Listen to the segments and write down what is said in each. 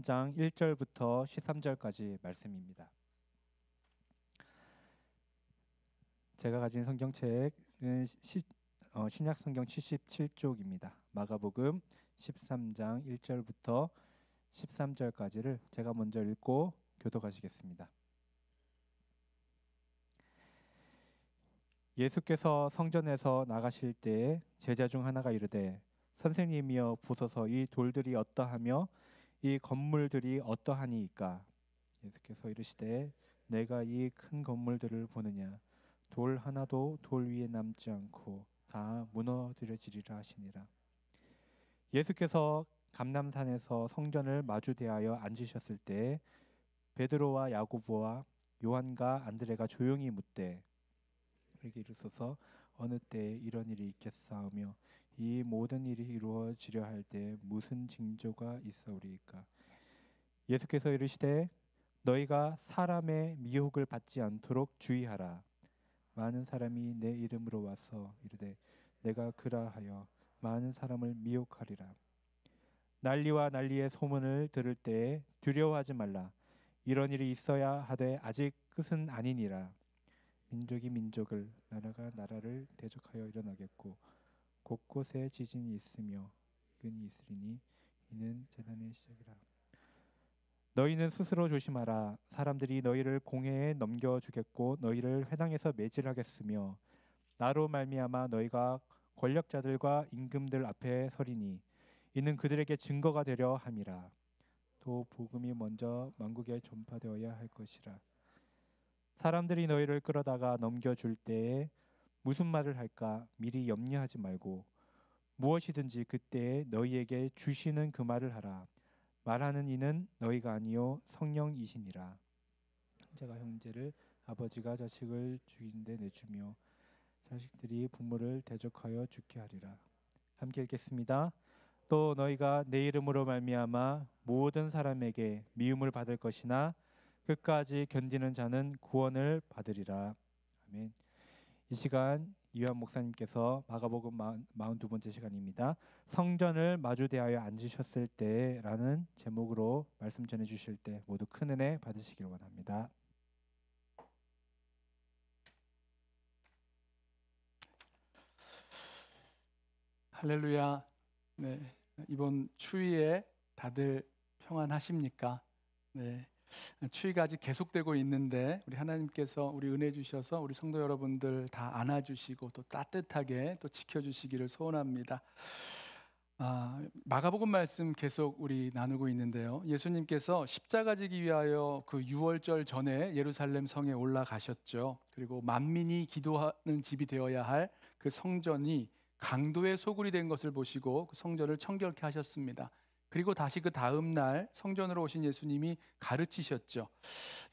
3장 1절부터 13절까지 말씀입니다. 제가 가진 성경책은 시, 어, 신약 성경 77쪽입니다. 마가복음 13장 1절부터 13절까지를 제가 먼저 읽고 교독하시겠습니다. 예수께서 성전에서 나가실 때 제자 중 하나가 이르되 선생님이여 보소서 이 돌들이 어떠하며 이 건물들이 어떠하니까 예수께서 이르시되 내가 이 큰 건물들을 보느냐 돌 하나도 돌 위에 남지 않고 다 무너뜨려지리라 하시니라 예수께서 감람산에서 성전을 마주 대하여 앉으셨을 때 베드로와 야고보와 요한과 안드레가 조용히 묻되 우리에게 이르소서 어느 때 이런 일이 있겠사오며 이 모든 일이 이루어지려 할 때 무슨 징조가 있어우리이까 예수께서 이르시되 너희가 사람의 미혹을 받지 않도록 주의하라 많은 사람이 내 이름으로 와서 이르되 내가 그라 하여 많은 사람을 미혹하리라 난리와 난리의 소문을 들을 때에 두려워하지 말라 이런 일이 있어야 하되 아직 끝은 아니니라 민족이 민족을 나라가 나라를 대적하여 일어나겠고 곳곳에 지진이 있으며 이근이 있으리니 이는 재난의 시작이라. 너희는 스스로 조심하라. 사람들이 너희를 공회에 넘겨 주겠고 너희를 회당에서 매질하겠으며 나로 말미암아 너희가 권력자들과 임금들 앞에 서리니 이는 그들에게 증거가 되려 함이라. 또 복음이 먼저 만국에 전파되어야 할 것이라. 사람들이 너희를 끌어다가 넘겨 줄 때에 무슨 말을 할까 미리 염려하지 말고 무엇이든지 그때에 너희에게 주시는 그 말을 하라. 말하는 이는 너희가 아니요 성령이시니라. 형 제가 형제를 아버지가 자식을 죽인데 내주며 자식들이 부모를 대적하여 죽게 하리라. 함께 읽겠습니다. 또 너희가 내 이름으로 말미암아 모든 사람에게 미움을 받을 것이나 끝까지 견디는 자는 구원을 받으리라. 아멘. 이 시간 이완 목사님께서 마가복음 42번째 시간입니다. 성전을 마주대하여 앉으셨을 때라는 제목으로 말씀 전해 주실 때 모두 큰 은혜 받으시기 원합니다. 할렐루야. 네. 이번 추위에 다들 평안하십니까? 네. 추위가 아직 계속되고 있는데 우리 하나님께서 우리 은혜 주셔서 우리 성도 여러분들 다 안아주시고 또 따뜻하게 또 지켜주시기를 소원합니다. 아, 마가복음 말씀 계속 우리 나누고 있는데요. 예수님께서 십자가 지기 위하여 그 유월절 전에 예루살렘 성에 올라가셨죠. 그리고 만민이 기도하는 집이 되어야 할 그 성전이 강도의 소굴이 된 것을 보시고 그 성전을 청결케 하셨습니다. 그리고 다시 그 다음 날 성전으로 오신 예수님이 가르치셨죠.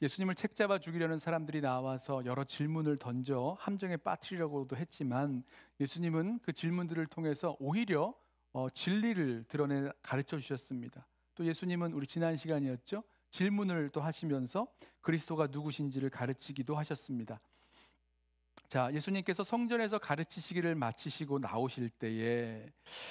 예수님을 책 잡아 죽이려는 사람들이 나와서 여러 질문을 던져 함정에 빠뜨리려고도 했지만 예수님은 그 질문들을 통해서 오히려 어, 진리를 드러내 가르쳐 주셨습니다. 또 예수님은 우리 지난 시간이었죠. 질문을 또 하시면서 그리스도가 누구신지를 가르치기도 하셨습니다. 자, 예수님께서 성전에서 가르치시기를 마치시고 나오실 때에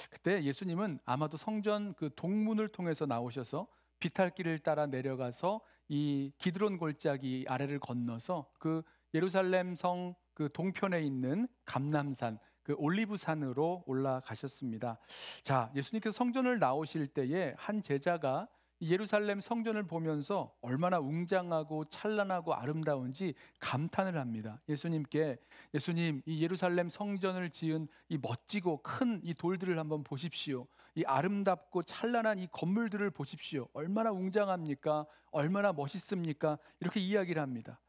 그때 예수님은 아마도 성전 그 동문을 통해서 나오셔서 비탈길을 따라 내려가서 이 기드론 골짜기 아래를 건너서 그 예루살렘 성 그 동편에 있는 감남산 그 올리브산으로 올라가셨습니다. 자, 예수님께서 성전을 나오실 때에 한 제자가 예루살렘 성전을 보면서 얼마나 웅장하고 찬란하고 아름다운지 감탄을 합니다. 예수님께 예수님 이 예루살렘 성전을 지은 이 멋지고 큰 이 돌들을 한번 보십시오. 이 아름답고 찬란한 이 건물들을 보십시오. 얼마나 웅장합니까? 얼마나 멋있습니까? 이렇게 이야기를 합니다.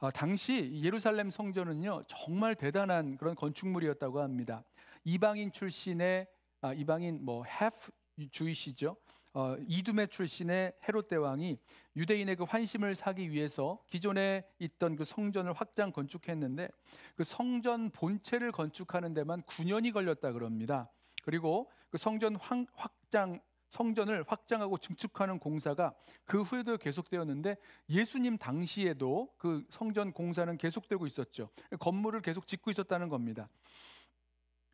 아, 당시 예루살렘 성전은요 정말 대단한 그런 건축물이었다고 합니다. 이방인 출신의 아, 이방인 뭐 half 주이시죠. 어, 이두매 출신의 헤롯 대왕이 유대인의 그 환심을 사기 위해서 기존에 있던 그 성전을 확장 건축했는데 그 성전 본체를 건축하는 데만 9년이 걸렸다 그럽니다. 그리고 그 성전 황, 확장 성전을 확장하고 증축하는 공사가 그 후에도 계속되었는데 예수님 당시에도 그 성전 공사는 계속되고 있었죠. 건물을 계속 짓고 있었다는 겁니다.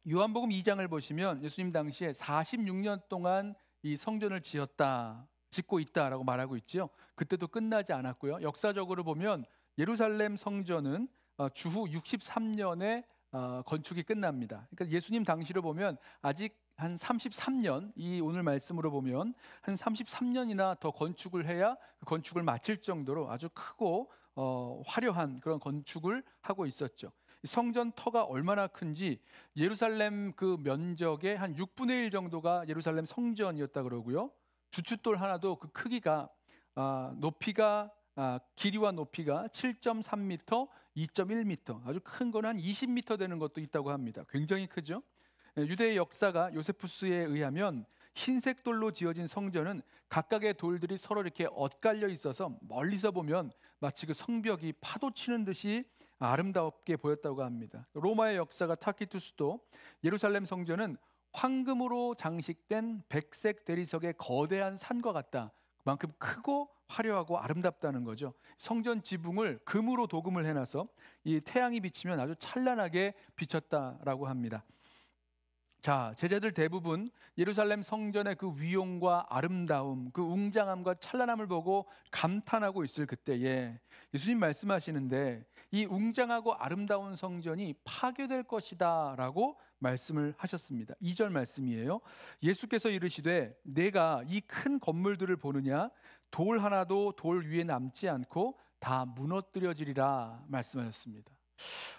요한복음 2장을 보시면 예수님 당시에 46년 동안 이 성전을 지었다, 짓고 있다라고 말하고 있지요. 그때도 끝나지 않았고요. 역사적으로 보면 예루살렘 성전은 어, 주후 63년에 어, 건축이 끝납니다. 그러니까 예수님 당시로 보면 아직 한 33년 이 오늘 말씀으로 보면 한 33년이나 더 건축을 해야 그 건축을 마칠 정도로 아주 크고 어, 화려한 그런 건축을 하고 있었죠. 성전 터가 얼마나 큰지 예루살렘 그 면적의 한 6분의 1 정도가 예루살렘 성전이었다 그러고요. 주춧돌 하나도 그 크기가 아, 높이가 아, 길이와 높이가 7.3m, 2.1m 아주 큰 거는 한 20m 되는 것도 있다고 합니다. 굉장히 크죠. 예, 유대의 역사가 요세푸스에 의하면 흰색 돌로 지어진 성전은 각각의 돌들이 서로 이렇게 엇갈려 있어서 멀리서 보면 마치 그 성벽이 파도 치는 듯이 아름답게 보였다고 합니다. 로마의 역사가 타키투 수도 예루살렘 성전은 황금으로 장식된 백색 대리석의 거대한 산과 같다. 그만큼 크고 화려하고 아름답다는 거죠. 성전 지붕을 금으로 도금을 해놔서 이 태양이 비치면 아주 찬란하게 비쳤다라고 합니다. 자, 제자들 대부분 예루살렘 성전의 그 위용과 아름다움, 그 웅장함과 찬란함을 보고 감탄하고 있을 그때에 예수님 말씀하시는데 이 웅장하고 아름다운 성전이 파괴될 것이다라고 말씀을 하셨습니다. 2절 말씀이에요. 예수께서 이르시되 내가 이 큰 건물들을 보느냐 돌 하나도 돌 위에 남지 않고 다 무너뜨려지리라 말씀하셨습니다.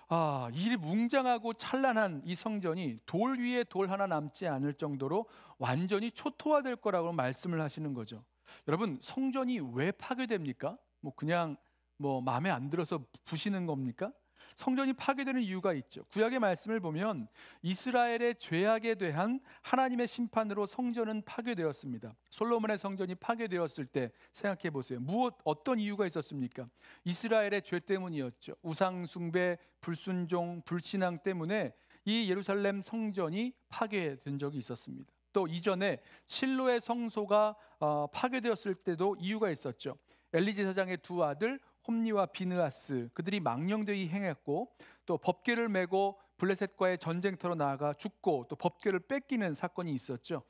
아, 이 웅장하고 찬란한 이 성전이 돌 위에 돌 하나 남지 않을 정도로 완전히 초토화될 거라고 말씀을 하시는 거죠. 여러분, 성전이 왜 파괴됩니까? 뭐 그냥 뭐 마음에 안 들어서 부시는 겁니까? 성전이 파괴되는 이유가 있죠. 구약의 말씀을 보면 이스라엘의 죄악에 대한 하나님의 심판으로 성전은 파괴되었습니다. 솔로몬의 성전이 파괴되었을 때 생각해 보세요. 무엇 어떤 이유가 있었습니까? 이스라엘의 죄 때문이었죠. 우상 숭배, 불순종, 불신앙 때문에 이 예루살렘 성전이 파괴된 적이 있었습니다. 또 이전에 실로의 성소가 어, 파괴되었을 때도 이유가 있었죠. 엘리제 사장의 두 아들 홈니와 비느아스 그들이 망령되이 행했고 또 법궤를 메고 블레셋과의 전쟁터로 나아가 죽고 또 법궤를 뺏기는 사건이 있었죠.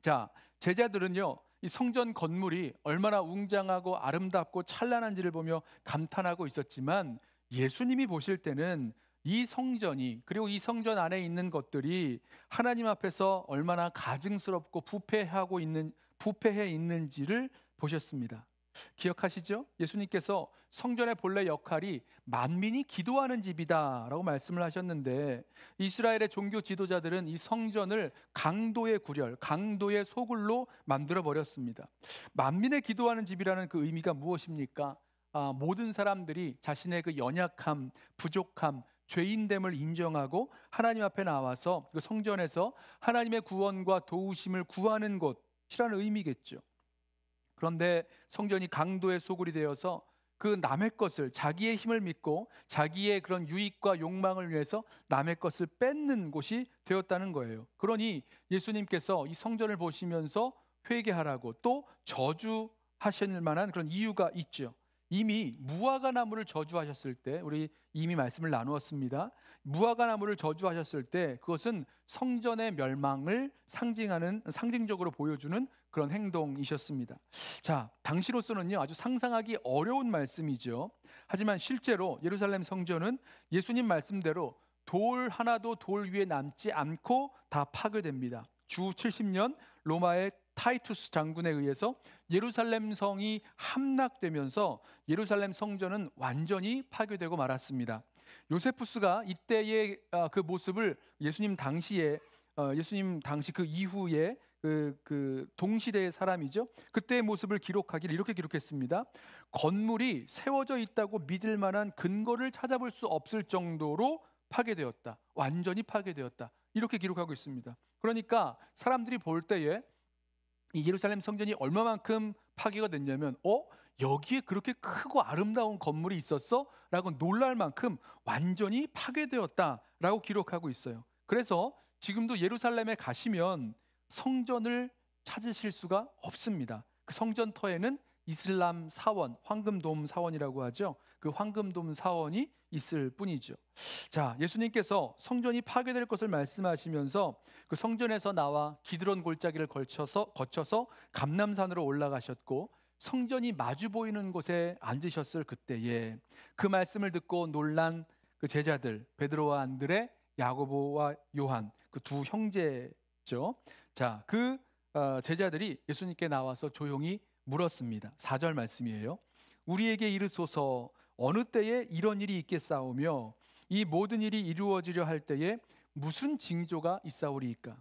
자, 제자들은요. 이 성전 건물이 얼마나 웅장하고 아름답고 찬란한지를 보며 감탄하고 있었지만 예수님이 보실 때는 이 성전이 그리고 이 성전 안에 있는 것들이 하나님 앞에서 얼마나 가증스럽고 부패하고 있는 부패해 있는지를 보셨습니다. 기억하시죠? 예수님께서 성전의 본래 역할이 만민이 기도하는 집이다라고 말씀을 하셨는데 이스라엘의 종교 지도자들은 이 성전을 강도의 구렬, 강도의 소굴로 만들어 버렸습니다. 만민의 기도하는 집이라는 그 의미가 무엇입니까? 아, 모든 사람들이 자신의 그 연약함, 부족함, 죄인됨을 인정하고 하나님 앞에 나와서 그 성전에서 하나님의 구원과 도우심을 구하는 곳이라는 의미겠죠. 그런데 성전이 강도의 소굴이 되어서 그 남의 것을 자기의 힘을 믿고 자기의 그런 유익과 욕망을 위해서 남의 것을 뺏는 곳이 되었다는 거예요. 그러니 예수님께서 이 성전을 보시면서 회개하라고 또 저주하실 만한 그런 이유가 있죠. 이미 무화과 나무를 저주하셨을 때 우리 이미 말씀을 나누었습니다. 무화과 나무를 저주하셨을 때 그것은 성전의 멸망을 상징하는 상징적으로 보여주는 그런 행동이셨습니다. 자, 당시로서는요, 아주 상상하기 어려운 말씀이죠. 하지만 실제로 예루살렘 성전은 예수님 말씀대로 돌 하나도 돌 위에 남지 않고 다 파괴됩니다. 주 70년 로마의 타이투스 장군에 의해서 예루살렘 성이 함락되면서 예루살렘 성전은 완전히 파괴되고 말았습니다. 요세푸스가 이때의 아, 그 모습을 예수님 당시에 어, 예수님 당시 그 이후에 그, 그 동시대의 사람이죠. 그때의 모습을 기록하길 이렇게 기록했습니다. 건물이 세워져 있다고 믿을 만한 근거를 찾아볼 수 없을 정도로 파괴되었다. 완전히 파괴되었다. 이렇게 기록하고 있습니다. 그러니까 사람들이 볼 때에 이 예루살렘 성전이 얼마만큼 파괴가 됐냐면 어 여기에 그렇게 크고 아름다운 건물이 있었어라고 놀랄 만큼 완전히 파괴되었다라고 기록하고 있어요. 그래서 지금도 예루살렘에 가시면 성전을 찾으실 수가 없습니다. 그 성전터에는 이슬람 사원, 황금돔 사원이라고 하죠. 그 황금돔 사원이 있을 뿐이죠. 자, 예수님께서 성전이 파괴될 것을 말씀하시면서 그 성전에서 나와 기드론 골짜기를 걸쳐서 거쳐서 감남산으로 올라가셨고 성전이 마주 보이는 곳에 앉으셨을 그때에 그 말씀을 듣고 놀란 그 제자들 베드로와 안드레, 야고보와 요한 그 두 형제죠. 자, 그 어, 제자들이 예수님께 나와서 조용히 물었습니다. 4절 말씀이에요. 우리에게 이르소서 어느 때에 이런 일이 있겠사오며 이 모든 일이 이루어지려 할 때에 무슨 징조가 있사오리이까?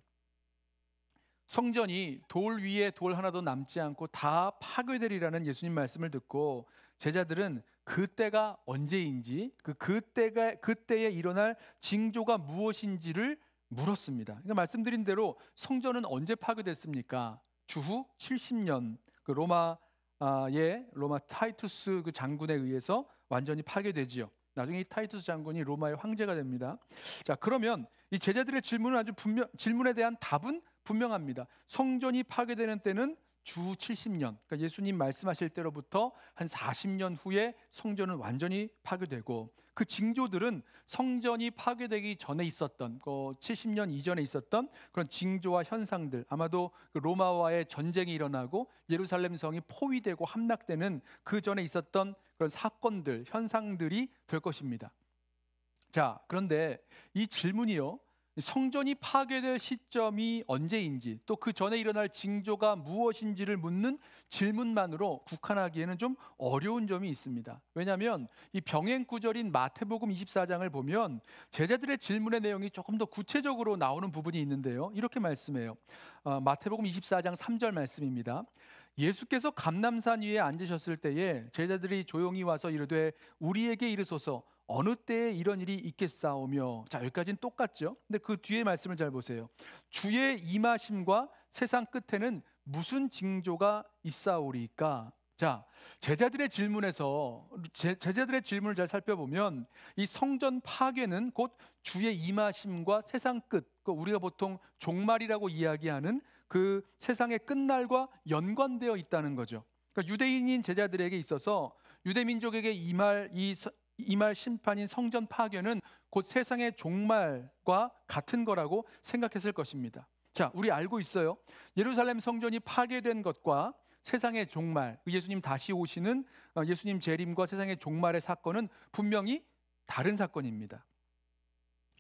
성전이 돌 위에 돌 하나도 남지 않고 다 파괴되리라는 예수님 말씀을 듣고 제자들은 그때가 언제인지 그 그때가 그때에 일어날 징조가 무엇인지를 물었습니다. 그러니까 말씀드린 대로 성전은 언제 파괴됐습니까? 주후 70년 그 로마의 아, 예, 로마 타이투스 그 장군에 의해서 완전히 파괴되지요. 나중에 이 타이투스 장군이 로마의 황제가 됩니다. 자 그러면 이 제자들의 질문은 아주 분명 질문에 대한 답은 분명합니다. 성전이 파괴되는 때는 주 70년, 그러니까 예수님 말씀하실 때로부터 한 40년 후에 성전은 완전히 파괴되고 그 징조들은 성전이 파괴되기 전에 있었던 어, 그 70년 이전에 있었던 그런 징조와 현상들 아마도 그 로마와의 전쟁이 일어나고 예루살렘 성이 포위되고 함락되는 그 전에 있었던 그런 사건들 현상들이 될 것입니다. 자 그런데 이 질문이요 성전이 파괴될 시점이 언제인지 또 그 전에 일어날 징조가 무엇인지를 묻는 질문만으로 국한하기에는 좀 어려운 점이 있습니다. 왜냐하면 이 병행구절인 마태복음 24장을 보면 제자들의 질문의 내용이 조금 더 구체적으로 나오는 부분이 있는데요. 이렇게 말씀해요. 어, 마태복음 24장 3절 말씀입니다. 예수께서 감남산 위에 앉으셨을 때에 제자들이 조용히 와서 이르되 우리에게 이르소서 어느 때에 이런 일이 있겠사오며 자 여기까지는 똑같죠. 근데 그 뒤에 말씀을 잘 보세요. 주의 임하심과 세상 끝에는 무슨 징조가 있사오리까? 자 제자들의 질문에서 제, 제자들의 질문을 잘 살펴보면 이 성전 파괴는 곧 주의 임하심과 세상 끝 그 우리가 보통 종말이라고 이야기하는 그 세상의 끝날과 연관되어 있다는 거죠. 그러니까 유대인인 제자들에게 있어서 유대 민족에게 임할 이 이말 심판인 성전 파괴는 곧 세상의 종말과 같은 거라고 생각했을 것입니다. 자, 우리 알고 있어요. 예루살렘 성전이 파괴된 것과 세상의 종말, 그 예수님 다시 오시는 어, 예수님 재림과 세상의 종말의 사건은 분명히 다른 사건입니다.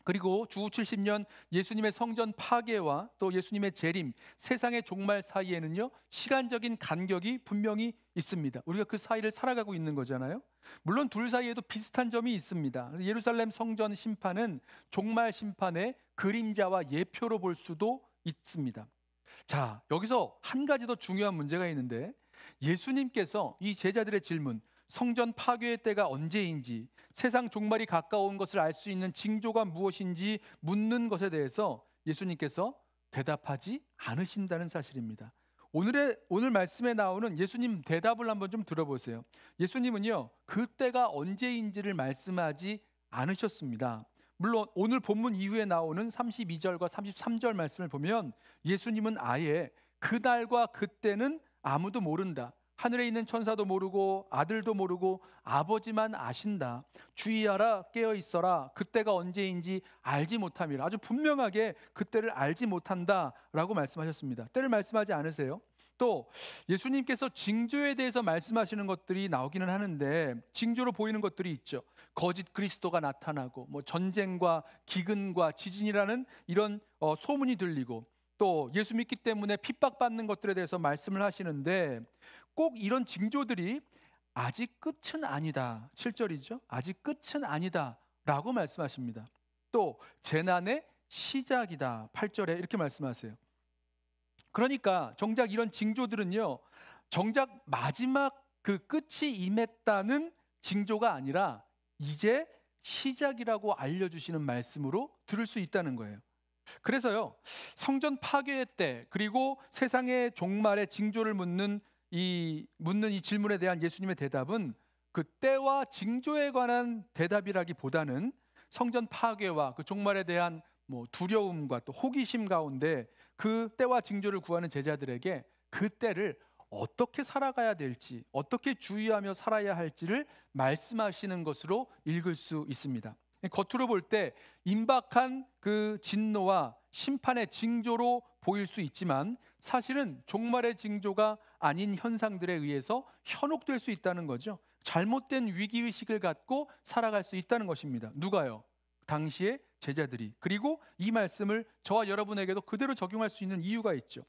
그리고 주 70년 예수님의 성전 파괴와 또 예수님의 재림, 세상의 종말 사이에는요, 시간적인 간격이 분명히 있습니다. 우리가 그 사이를 살아가고 있는 거잖아요. 물론 둘 사이에도 비슷한 점이 있습니다. 예루살렘 성전 심판은 종말 심판의 그림자와 예표로 볼 수도 있습니다. 자, 여기서 한 가지 더 중요한 문제가 있는데 예수님께서 이 제자들의 질문, 성전 파괴의 때가 언제인지 세상 종말이 가까운 것을 알 수 있는 징조가 무엇인지 묻는 것에 대해서 예수님께서 대답하지 않으신다는 사실입니다. 오늘의 오늘 말씀에 나오는 예수님 대답을 한번 좀 들어보세요. 예수님은요 그때가 언제인지를 말씀하지 않으셨습니다. 물론 오늘 본문 이후에 나오는 32절과 33절 말씀을 보면 예수님은 아예 그날과 그때는 아무도 모른다. 하늘에 있는 천사도 모르고 아들도 모르고 아버지만 아신다. 주의하라 깨어 있어라. 그때가 언제인지 알지 못함이라. 아주 분명하게 그때를 알지 못한다라고 말씀하셨습니다. 때를 말씀하지 않으세요? 또 예수님께서 징조에 대해서 말씀하시는 것들이 나오기는 하는데 징조로 보이는 것들이 있죠. 거짓 그리스도가 나타나고 뭐 전쟁과 기근과 지진이라는 이런 어, 소문이 들리고 또 예수 믿기 때문에 핍박받는 것들에 대해서 말씀을 하시는데 꼭 이런 징조들이 아직 끝은 아니다. 7절이죠. 아직 끝은 아니다. 라고 말씀하십니다. 또 재난의 시작이다. 8절에 이렇게 말씀하세요. 그러니까 정작 이런 징조들은요. 정작 마지막 그 끝이 임했다는 징조가 아니라 이제 시작이라고 알려주시는 말씀으로 들을 수 있다는 거예요. 그래서요, 성전 파괴의 때, 그리고 세상의 종말의 징조를 묻는 이 묻는 이 질문에 대한 예수님의 대답은 그 때와 징조에 관한 대답이라기보다는 성전 파괴와 그 종말에 대한 뭐 두려움과 또 호기심 가운데 그 때와 징조를 구하는 제자들에게 그 때를 어떻게 살아가야 될지, 어떻게 주의하며 살아야 할지를 말씀하시는 것으로 읽을 수 있습니다. 겉으로 볼 때 임박한 그 진노와 심판의 징조로 보일 수 있지만 사실은 종말의 징조가 아닌 현상들에 의해서 현혹될 수 있다는 거죠. 잘못된 위기의식을 갖고 살아갈 수 있다는 것입니다. 누가요? 당시에 제자들이 그리고 이 말씀을 저와 여러분에게도 그대로 적용할 수 있는 이유가 있죠.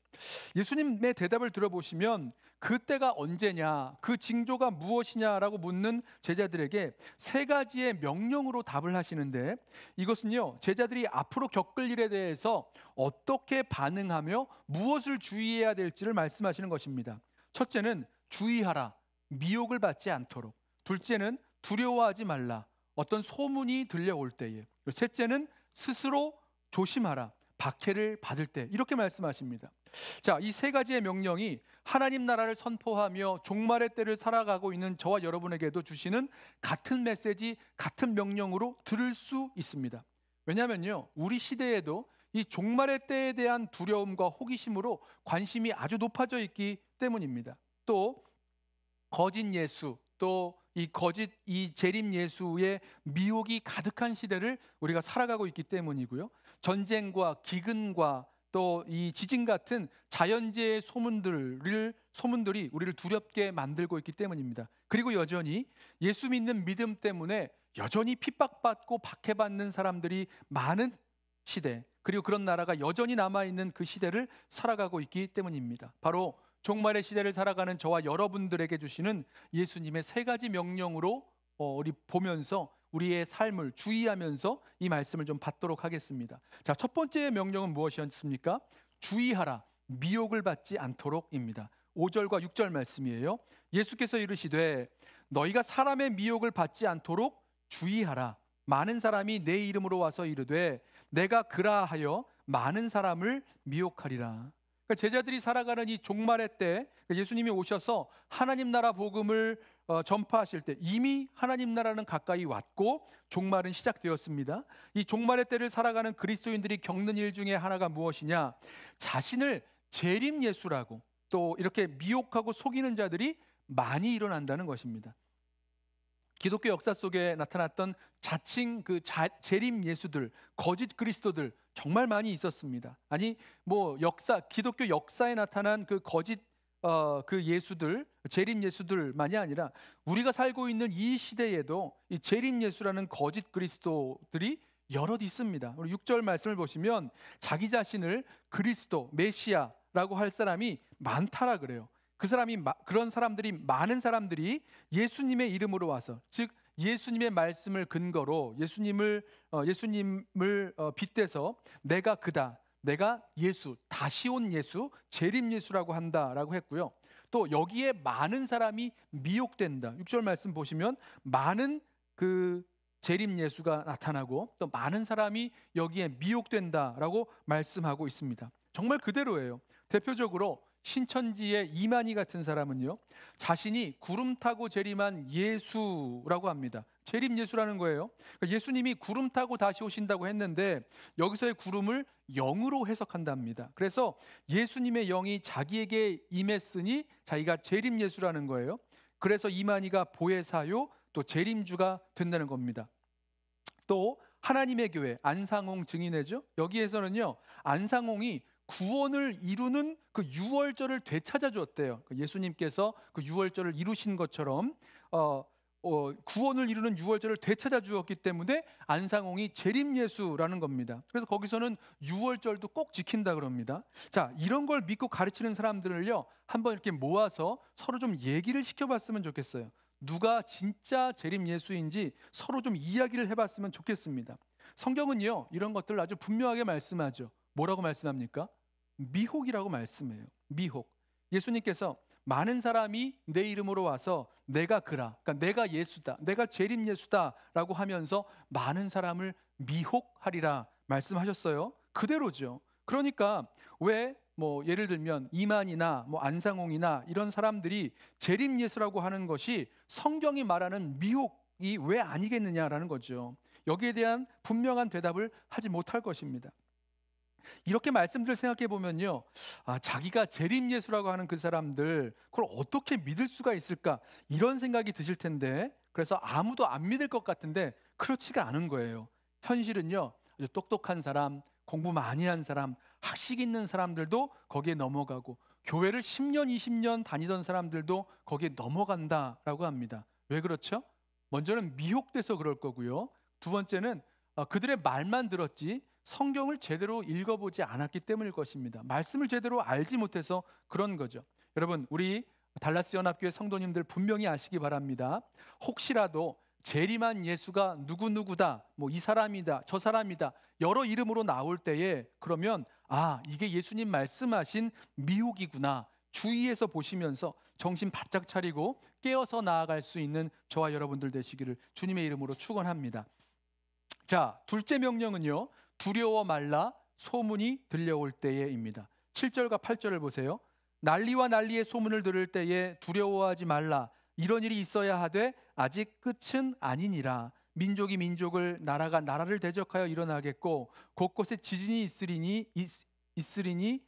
예수님의 대답을 들어보시면 그때가 언제냐, 그 징조가 무엇이냐라고 묻는 제자들에게 세 가지의 명령으로 답을 하시는데 이것은요, 제자들이 앞으로 겪을 일에 대해서 어떻게 반응하며 무엇을 주의해야 될지를 말씀하시는 것입니다. 첫째는 주의하라, 미혹을 받지 않도록. 둘째는 두려워하지 말라. 어떤 소문이 들려올 때에 셋째는 스스로 조심하라 박해를 받을 때 이렇게 말씀하십니다. 자, 이 세 가지의 명령이 하나님 나라를 선포하며 종말의 때를 살아가고 있는 저와 여러분에게도 주시는 같은 메시지, 같은 명령으로 들을 수 있습니다. 왜냐면요. 우리 시대에도 이 종말의 때에 대한 두려움과 호기심으로 관심이 아주 높아져 있기 때문입니다. 또 거짓 예수, 또이 거짓 이 재림 예수의 미혹이 가득한 시대를 우리가 살아가고 있기 때문이고요. 전쟁과 기근과 또 이 지진 같은 자연재해 소문들을 소문들이 우리를 두렵게 만들고 있기 때문입니다. 그리고 여전히 예수 믿는 믿음 때문에 여전히 핍박받고 박해받는 사람들이 많은 시대 그리고 그런 나라가 여전히 남아 있는 그 시대를 살아가고 있기 때문입니다. 바로 종말의 시대를 살아가는 저와 여러분들에게 주시는 예수님의 세 가지 명령으로 어, 우리 보면서 우리의 삶을 주의하면서 이 말씀을 좀 받도록 하겠습니다. 자, 첫 번째 명령은 무엇이었습니까? 주의하라. 미혹을 받지 않도록입니다. 5절과 6절 말씀이에요. 예수께서 이르시되 너희가 사람의 미혹을 받지 않도록 주의하라. 많은 사람이 내 이름으로 와서 이르되 내가 그라 하여 많은 사람을 미혹하리라. 그러니까 제자들이 살아가는 이 종말의 때 그러니까 예수님이 오셔서 하나님 나라 복음을 어, 전파하실 때 이미 하나님 나라는 가까이 왔고 종말은 시작되었습니다. 이 종말의 때를 살아가는 그리스도인들이 겪는 일 중에 하나가 무엇이냐? 자신을 재림 예수라고 또 이렇게 미혹하고 속이는 자들이 많이 일어난다는 것입니다. 기독교 역사 속에 나타났던 자칭 그 자, 재림 예수들, 거짓 그리스도들 정말 많이 있었습니다. 아니 뭐 역사 기독교 역사에 나타난 그 거짓 어, 그 예수들, 재림 예수들만이 아니라 우리가 살고 있는 이 시대에도 이 재림 예수라는 거짓 그리스도들이 여럿 있습니다. 우리 6절 말씀을 보시면 자기 자신을 그리스도, 메시아라고 할 사람이 많다라 그래요. 그 사람이 그런 사람들이 많은 사람들이 예수님의 이름으로 와서 즉 예수님의 말씀을 근거로 예수님을 어, 예수님을 어, 빗대서 내가 그다 내가 예수 다시 온 예수 재림 예수라고 한다라고 했고요. 또 여기에 많은 사람이 미혹된다. 6절 말씀 보시면 많은 그 재림 예수가 나타나고 또 많은 사람이 여기에 미혹된다라고 말씀하고 있습니다. 정말 그대로예요. 대표적으로 신천지의 이만희 같은 사람은요 자신이 구름 타고 재림한 예수라고 합니다. 재림 예수라는 거예요. 그러니까 예수님이 구름 타고 다시 오신다고 했는데 여기서의 구름을 영으로 해석한답니다. 그래서 예수님의 영이 자기에게 임했으니 자기가 재림 예수라는 거예요. 그래서 이만희가 보혜사요 또 재림주가 된다는 겁니다. 또 하나님의 교회 안상홍 증인회죠. 여기에서는요 안상홍이 구원을 이루는 그 유월절을 되찾아 주었대요. 그 예수님께서 그 유월절을 이루신 것처럼 어, 어, 구원을 이루는 유월절을 되찾아 주었기 때문에 안상홍이 재림 예수라는 겁니다. 그래서 거기서는 유월절도 꼭 지킨다 그럽니다. 자, 이런 걸 믿고 가르치는 사람들을요. 한번 이렇게 모아서 서로 좀 얘기를 시켜 봤으면 좋겠어요. 누가 진짜 재림 예수인지 서로 좀 이야기를 해 봤으면 좋겠습니다. 성경은요. 이런 것들 을 아주 분명하게 말씀하죠. 뭐라고 말씀합니까? 미혹이라고 말씀해요. 미혹. 예수님께서 많은 사람이 내 이름으로 와서 내가 그라, 그러니까 내가 예수다, 내가 재림 예수다라고 하면서 많은 사람을 미혹하리라 말씀하셨어요. 그대로죠. 그러니까 왜 뭐 예를 들면 이만이나 뭐 안상홍이나 이런 사람들이 재림 예수라고 하는 것이 성경이 말하는 미혹이 왜 아니겠느냐라는 거죠. 여기에 대한 분명한 대답을 하지 못할 것입니다. 이렇게 말씀들을 생각해 보면요. 아, 자기가 재림 예수라고 하는 그 사람들 그걸 어떻게 믿을 수가 있을까? 이런 생각이 드실 텐데. 그래서 아무도 안 믿을 것 같은데 그렇지가 않은 거예요. 현실은요. 아주 똑똑한 사람, 공부 많이 한 사람, 학식 있는 사람들도 거기에 넘어가고 교회를 10년, 20년 다니던 사람들도 거기에 넘어간다라고 합니다. 왜 그렇죠? 먼저는 미혹돼서 그럴 거고요. 두 번째는 아, 그들의 말만 들었지 성경을 제대로 읽어보지 않았기 때문일 것입니다. 말씀을 제대로 알지 못해서 그런 거죠. 여러분, 우리 달라스 연합교회 성도님들 분명히 아시기 바랍니다. 혹시라도 제리만 예수가 누구누구다, 뭐 이 사람이다, 저 사람이다, 여러 이름으로 나올 때에 그러면 아, 이게 예수님 말씀하신 미혹이구나. 주위에서 보시면서 정신 바짝 차리고 깨어서 나아갈 수 있는 저와 여러분들 되시기를 주님의 이름으로 축원합니다. 자, 둘째 명령은요. 두려워 말라 소문이 들려올 때에입니다. 7절과 8절을 보세요. 난리와 난리의 소문을 들을 때에 두려워하지 말라. 이런 일이 있어야 하되 아직 끝은 아니니라. 민족이 민족을 나라가 나라를 대적하여 일어나겠고 곳곳에 지진이 있으리니 있, 있으리니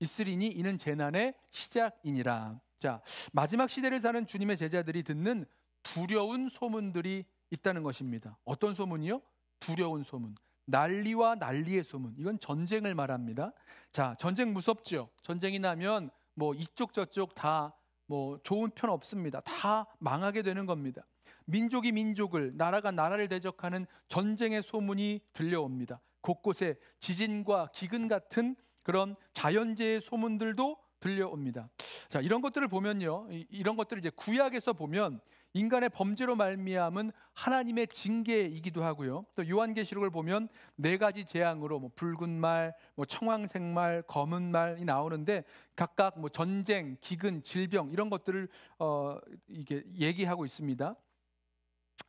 있으리니 이는 재난의 시작이니라. 자, 마지막 시대를 사는 주님의 제자들이 듣는 두려운 소문들이 있다는 것입니다. 어떤 소문이요? 두려운 소문. 난리와 난리의 소문. 이건 전쟁을 말합니다. 자, 전쟁 무섭죠. 전쟁이 나면 뭐 이쪽 저쪽 다 뭐 좋은 편 없습니다. 다 망하게 되는 겁니다. 민족이 민족을 나라가 나라를 대적하는 전쟁의 소문이 들려옵니다. 곳곳에 지진과 기근 같은 그런 자연재해 소문들도 들려옵니다. 자, 이런 것들을 보면요. 이런 것들을 이제 구약에서 보면 인간의 범죄로 말미암은 하나님의 징계이기도 하고요. 또 요한계시록을 보면 네 가지 재앙으로 뭐 붉은 말, 뭐 청황색 말, 검은 말이 나오는데 각각 뭐 전쟁, 기근, 질병 이런 것들을 어 이게 얘기하고 있습니다.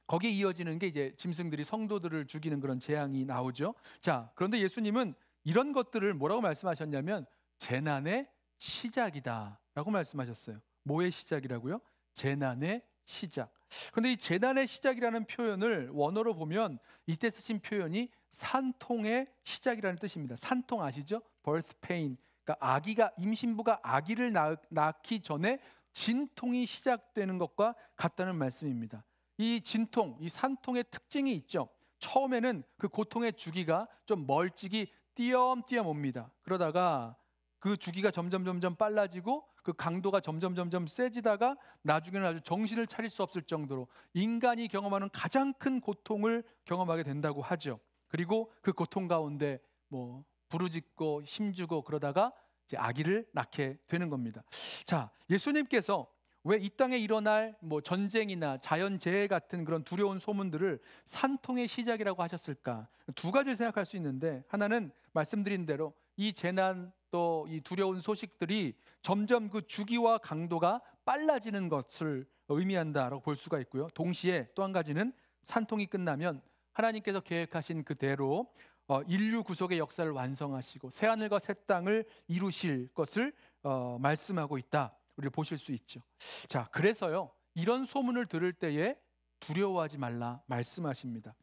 거기에 이어지는 게 이제 짐승들이 성도들을 죽이는 그런 재앙이 나오죠. 자, 그런데 예수님은 이런 것들을 뭐라고 말씀하셨냐면 재난의 시작이다라고 말씀하셨어요. 뭐의 시작이라고요? 재난의 시작. 그런데 이 재단의 시작이라는 표현을 원어로 보면 이때 쓰신 표현이 산통의 시작이라는 뜻입니다. 산통 아시죠? birth pain. 그러니까 아기가 임신부가 아기를 낳기 전에 진통이 시작되는 것과 같다는 말씀입니다. 이 진통, 이 산통의 특징이 있죠. 처음에는 그 고통의 주기가 좀 멀찍이 띄엄띄엄 옵니다. 그러다가 그 주기가 점점 점점 빨라지고 그 강도가 점점 점점 세지다가 나중에는 아주 정신을 차릴 수 없을 정도로 인간이 경험하는 가장 큰 고통을 경험하게 된다고 하죠. 그리고 그 고통 가운데 뭐 부르짖고 힘주고 그러다가 이제 아기를 낳게 되는 겁니다. 자, 예수님께서 왜 이 땅에 일어날 뭐 전쟁이나 자연 재해 같은 그런 두려운 소문들을 산통의 시작이라고 하셨을까? 두 가지를 생각할 수 있는데 하나는 말씀드린 대로 이 재난 또이 두려운 소식들이 점점 그 주기와 강도가 빨라지는 것을 의미한다라고 볼 수가 있고요. 동시에 또 한 가지는 산통이 끝나면 하나님께서 계획하신 그대로 어, 인류 구속의 역사를 완성하시고 새 하늘과 새 땅을 이루실 것을 어, 말씀하고 있다. 우리 보실 수 있죠. 자, 그래서요. 이런 소문을 들을 때에 두려워하지 말라 말씀하십니다.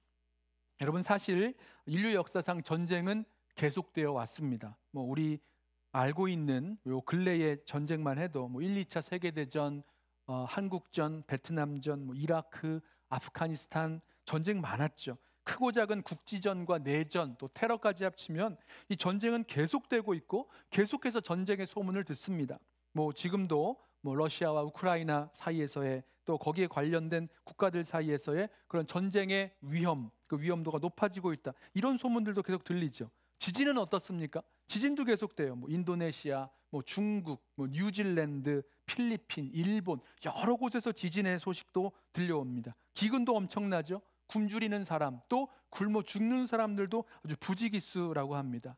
여러분 사실 인류 역사상 전쟁은 계속되어 왔습니다. 뭐 우리 알고 있는 요 근래의 전쟁만 해도 뭐 1, 2차 세계 대전, 어, 한국전, 베트남전, 뭐 이라크, 아프가니스탄 전쟁 많았죠. 크고 작은 국지전과 내전 또 테러까지 합치면 이 전쟁은 계속되고 있고 계속해서 전쟁의 소문을 듣습니다. 뭐 지금도 뭐 러시아와 우크라이나 사이에서의 또 거기에 관련된 국가들 사이에서의 그런 전쟁의 위험 그 위험도가 높아지고 있다 이런 소문들도 계속 들리죠. 지진은 어떻습니까? 지진도 계속돼요. 뭐 인도네시아, 뭐 중국, 뭐 뉴질랜드, 필리핀, 일본 여러 곳에서 지진의 소식도 들려옵니다. 기근도 엄청나죠. 굶주리는 사람 또 굶어 죽는 사람들도 아주 부지기수라고 합니다.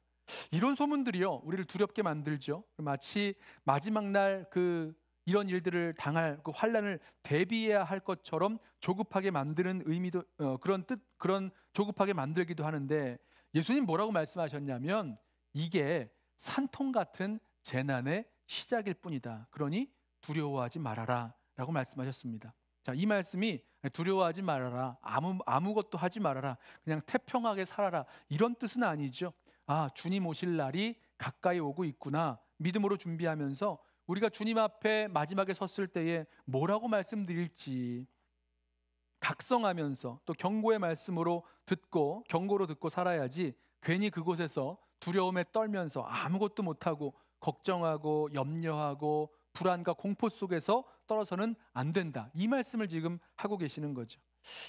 이런 소문들이요 우리를 두렵게 만들죠. 마치 마지막 날 그 이런 일들을 당할 그 환란을 대비해야 할 것처럼 조급하게 만드는 의미도 어, 그런 뜻 그런 조급하게 만들기도 하는데 예수님 뭐라고 말씀하셨냐면 이게 산통 같은 재난의 시작일 뿐이다. 그러니 두려워하지 말아라. 라고 말씀하셨습니다. 자, 이 말씀이 두려워하지 말아라. 아무, 아무것도 하지 말아라. 그냥 태평하게 살아라. 이런 뜻은 아니죠. 아, 주님 오실 날이 가까이 오고 있구나. 믿음으로 준비하면서 우리가 주님 앞에 마지막에 섰을 때에 뭐라고 말씀드릴지 각성하면서 또 경고의 말씀으로 듣고 경고로 듣고 살아야지 괜히 그곳에서 두려움에 떨면서 아무것도 못하고 걱정하고 염려하고 불안과 공포 속에서 떨어서는 안 된다. 이 말씀을 지금 하고 계시는 거죠.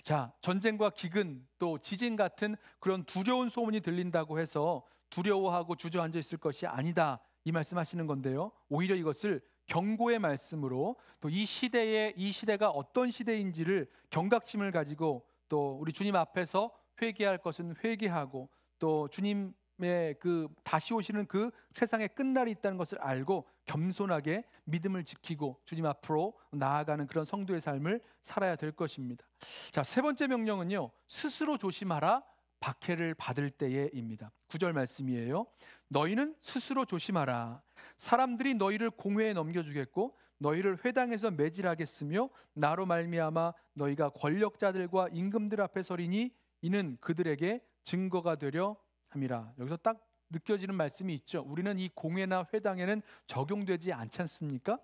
자, 전쟁과 기근 또 지진 같은 그런 두려운 소문이 들린다고 해서 두려워하고 주저앉아 있을 것이 아니다. 이 말씀하시는 건데요. 오히려 이것을 경고의 말씀으로 또 이 시대에 이 시대가 어떤 시대인지를 경각심을 가지고 또 우리 주님 앞에서 회개할 것은 회개하고 또 주님 예, 그 다시 오시는 그 세상의 끝날이 있다는 것을 알고 겸손하게 믿음을 지키고 주님 앞으로 나아가는 그런 성도의 삶을 살아야 될 것입니다. 자, 세 번째 명령은요. 스스로 조심하라 박해를 받을 때에입니다. 구절 말씀이에요. 너희는 스스로 조심하라. 사람들이 너희를 공회에 넘겨주겠고 너희를 회당에서 매질하겠으며 나로 말미암아 너희가 권력자들과 임금들 앞에 서리니 이는 그들에게 증거가 되려 함이라. 여기서 딱 느껴지는 말씀이 있죠. 우리는 이 공회나 회당에는 적용되지 않지 않습니까?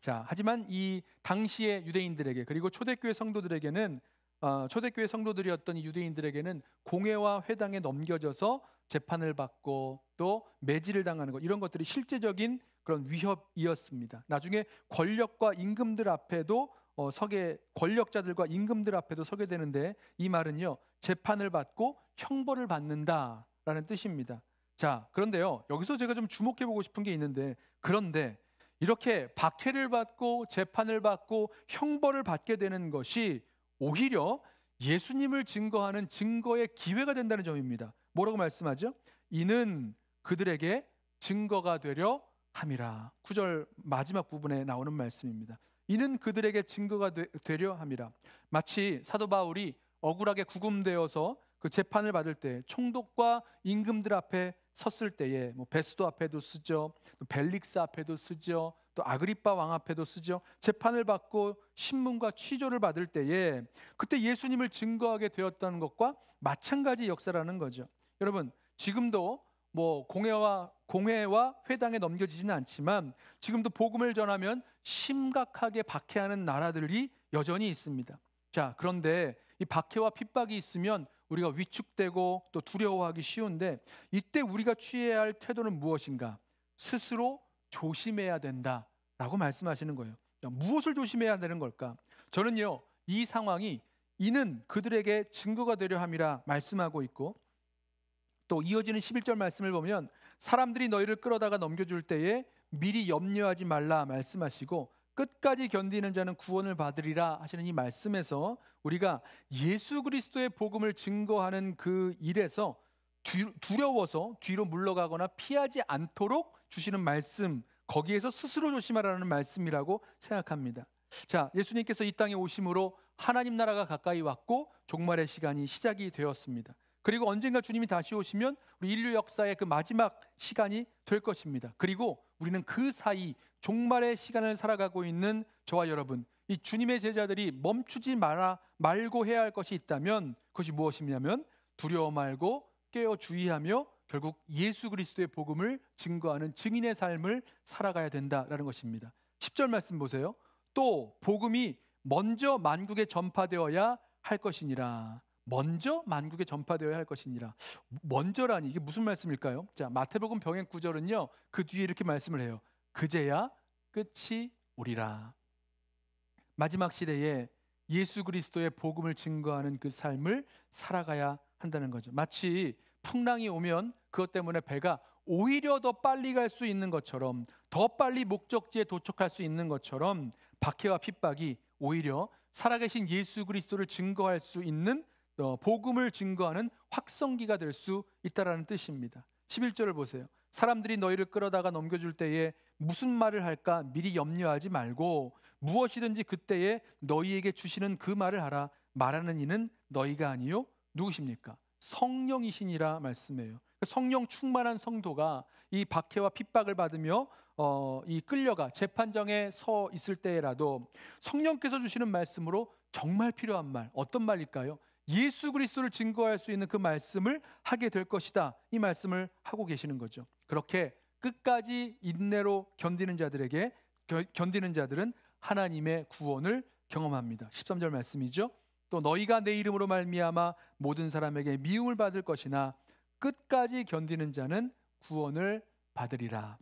자, 하지만 이 당시의 유대인들에게 그리고 초대교회 성도들에게는 어, 초대교회 성도들이었던 이 유대인들에게는 공회와 회당에 넘겨져서 재판을 받고 또 매질을 당하는 것 이런 것들이 실제적인 그런 위협이었습니다. 나중에 권력과 임금들 앞에도 어, 서게 권력자들과 임금들 앞에도 서게 되는데 이 말은요 재판을 받고 형벌을 받는다라는 뜻입니다. 자 그런데요 여기서 제가 좀 주목해 보고 싶은 게 있는데 그런데 이렇게 박해를 받고 재판을 받고 형벌을 받게 되는 것이 오히려 예수님을 증거하는 증거의 기회가 된다는 점입니다. 뭐라고 말씀하죠? 이는 그들에게 증거가 되려 함이라. 구절 마지막 부분에 나오는 말씀입니다. 이는 그들에게 증거가 되, 려 함이라. 마치 사도 바울이 억울하게 구금되어서 그 재판을 받을 때 총독과 임금들 앞에 섰을 때에 뭐 베스도 앞에도 쓰죠. 또 벨릭스 앞에도 쓰죠. 또아그리파왕 앞에도 쓰죠. 재판을 받고 신문과 취조를 받을 때에 그때 예수님을 증거하게 되었다는 것과 마찬가지 역사라는 거죠. 여러분, 지금도 뭐 공회와 공회와 회당에 넘겨지지는 않지만 지금도 복음을 전하면 심각하게 박해하는 나라들이 여전히 있습니다. 자, 그런데 이 박해와 핍박이 있으면 우리가 위축되고 또 두려워하기 쉬운데 이때 우리가 취해야 할 태도는 무엇인가? 스스로 조심해야 된다라고 말씀하시는 거예요. 자, 무엇을 조심해야 되는 걸까? 저는요. 이 상황이 이는 그들에게 증거가 되려 함이라 말씀하고 있고 또 이어지는 11절 말씀을 보면 사람들이 너희를 끌어다가 넘겨줄 때에 미리 염려하지 말라 말씀하시고 끝까지 견디는 자는 구원을 받으리라 하시는 이 말씀에서 우리가 예수 그리스도의 복음을 증거하는 그 일에서 두려워서 뒤로 물러가거나 피하지 않도록 주시는 말씀 거기에서 스스로 조심하라는 말씀이라고 생각합니다. 자, 예수님께서 이 땅에 오심으로 하나님 나라가 가까이 왔고 종말의 시간이 시작이 되었습니다. 그리고 언젠가 주님이 다시 오시면 우리 인류 역사의 그 마지막 시간이 될 것입니다. 그리고 우리는 그 사이 종말의 시간을 살아가고 있는 저와 여러분, 이 주님의 제자들이 멈추지 말아 말고 해야 할 것이 있다면 그것이 무엇이냐면 두려워 말고 깨어 주의하며 결국 예수 그리스도의 복음을 증거하는 증인의 삶을 살아가야 된다라는 것입니다. 10절 말씀 보세요. 또 복음이 먼저 만국에 전파되어야 할 것이니라. 먼저 만국에 전파되어야 할 것이니라. 먼저라니 이게 무슨 말씀일까요? 자, 마태복음 병행 구절은요. 그 뒤에 이렇게 말씀을 해요. 그제야 끝이 오리라. 마지막 시대에 예수 그리스도의 복음을 증거하는 그 삶을 살아가야 한다는 거죠. 마치 풍랑이 오면 그것 때문에 배가 오히려 더 빨리 갈 수 있는 것처럼 더 빨리 목적지에 도착할 수 있는 것처럼 박해와 핍박이 오히려 살아계신 예수 그리스도를 증거할 수 있는 어, 복음을 증거하는 확성기가 될 수 있다라는 뜻입니다. 11절을 보세요. 사람들이 너희를 끌어다가 넘겨줄 때에 무슨 말을 할까 미리 염려하지 말고 무엇이든지 그때에 너희에게 주시는 그 말을 하라. 말하는 이는 너희가 아니요 누구십니까? 성령이신이라 말씀해요. 그러니까 성령 충만한 성도가 이 박해와 핍박을 받으며 어, 이 끌려가 재판정에 서 있을 때라도 성령께서 주시는 말씀으로 정말 필요한 말 어떤 말일까요? 예수 그리스도를 증거할 수 있는 그 말씀을 하게 될 것이다. 이 말씀을 하고 계시는 거죠. 그렇게 끝까지 인내로 견디는 자들에게 견디는 자들은 하나님의 구원을 경험합니다. 13절 말씀이죠. 또 너희가 내 이름으로 말미암아 모든 사람에게 미움을 받을 것이나 끝까지 견디는 자는 구원을 받으리라.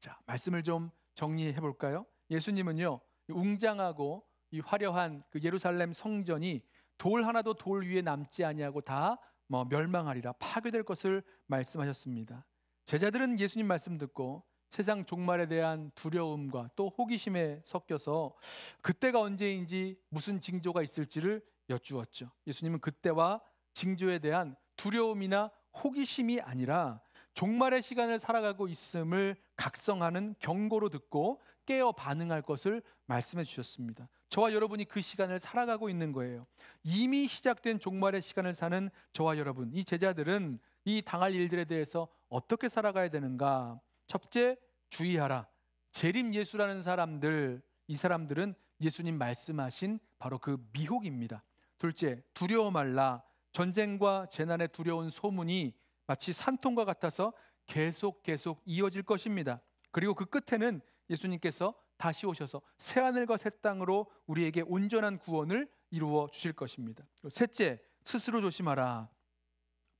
자, 말씀을 좀 정리해 볼까요? 예수님은요. 웅장하고 이 화려한 그 예루살렘 성전이 돌 하나도 돌 위에 남지 아니하고 다뭐 멸망하리라 파괴될 것을 말씀하셨습니다. 제자들은 예수님 말씀 듣고 세상 종말에 대한 두려움과 또 호기심에 섞여서 그때가 언제인지 무슨 징조가 있을지를 여쭈었죠. 예수님은 그때와 징조에 대한 두려움이나 호기심이 아니라 종말의 시간을 살아가고 있음을 각성하는 경고로 듣고 깨어 반응할 것을 말씀해 주셨습니다. 저와 여러분이 그 시간을 살아가고 있는 거예요. 이미 시작된 종말의 시간을 사는 저와 여러분, 이 제자들은 이 당할 일들에 대해서 어떻게 살아가야 되는가? 첫째, 주의하라. 재림 예수라는 사람들, 이 사람들은 예수님 말씀하신 바로 그 미혹입니다. 둘째, 두려워 말라. 전쟁과 재난의 두려운 소문이 마치 산통과 같아서 계속 계속 이어질 것입니다. 그리고 그 끝에는 예수님께서 다시 오셔서 새 하늘과 새 땅으로 우리에게 온전한 구원을 이루어 주실 것입니다. 셋째, 스스로 조심하라.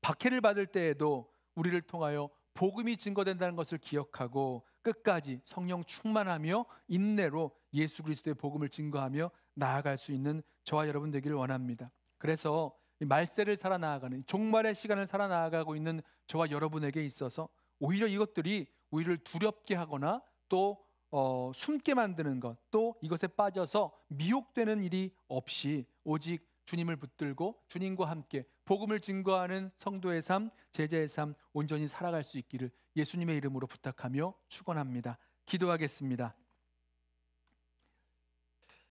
박해를 받을 때에도 우리를 통하여 복음이 증거된다는 것을 기억하고 끝까지 성령 충만하며 인내로 예수 그리스도의 복음을 증거하며 나아갈 수 있는 저와 여러분 되기를 원합니다. 그래서 말세를 살아 나아가는 종말의 시간을 살아 나아가고 있는 저와 여러분에게 있어서 오히려 이것들이 우리를 두렵게 하거나 또 어, 숨게 만드는 것, 또 이것에 빠져서 미혹되는 일이 없이 오직 주님을 붙들고 주님과 함께 복음을 증거하는 성도의 삶, 제자의 삶 온전히 살아갈 수 있기를 예수님의 이름으로 부탁하며 축원합니다. 기도하겠습니다.